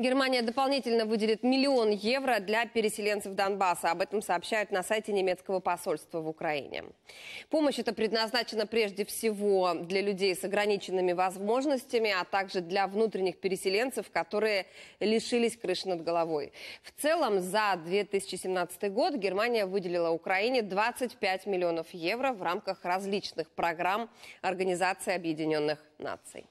Германия дополнительно выделит миллион евро для переселенцев Донбасса. Об этом сообщают на сайте немецкого посольства в Украине. Помощь эта предназначена прежде всего для людей с ограниченными возможностями, а также для внутренних переселенцев, которые лишились крыши над головой. В целом за 2017 год Германия выделила Украине 25 миллионов евро в рамках различных программ Организации Объединенных Наций.